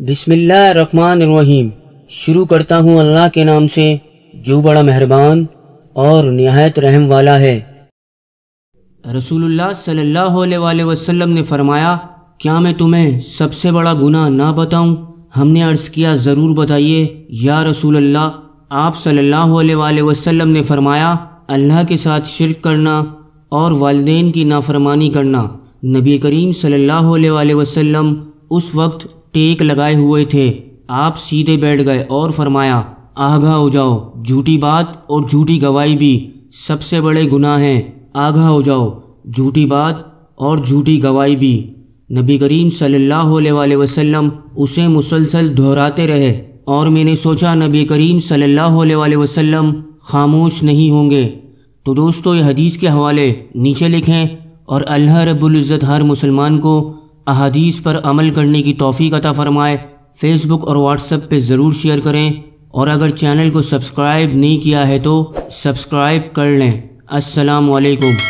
रहीम शुरू करता हूँ अल्लाह के नाम से जो बड़ा मेहरबान और नहायत रहम वाला है रसूलुल्लाह सल्लल्लाहु अलैहि वसल्लम ने फरमाया क्या मैं तुम्हें सबसे बड़ा गुनाह ना बताऊं हमने अर्ज़ किया ज़रूर बताइए या रसूल अल्लाह आप सल्लल्लाहु अलैहि वसल्लम ने फरमाया अल्लाह के साथ शिरक करना और वालदेन की नाफरमानी करना नबी करीम सल्लल्लाहु अलैहि वसल्लम उस वक्त टेक लगाए हुए थे आप सीधे बैठ गए और फरमाया आगा हो जाओ झूठी बात और झूठी गवाही भी सबसे बड़े गुनाह हैं आगा हो जाओ झूठी बात और झूठी गवाही भी नबी करीम सल्लल्लाहु अलैहि वसल्लम उसे मुसलसल दोहराते रहे और मैंने सोचा नबी करीम सल्लल्लाहु अलैहि वसल्लम खामोश नहीं होंगे तो दोस्तों ये हदीस के हवाले नीचे लिखें और अल्लाह रब्बुल इज़्ज़त हर मुसलमान को अहदीस पर अमल करने की तोफ़ी अता फ़रमाए फ़ेसबुक और व्हाट्सएप पे ज़रूर शेयर करें और अगर चैनल को सब्सक्राइब नहीं किया है तो सब्सक्राइब कर लें असलकम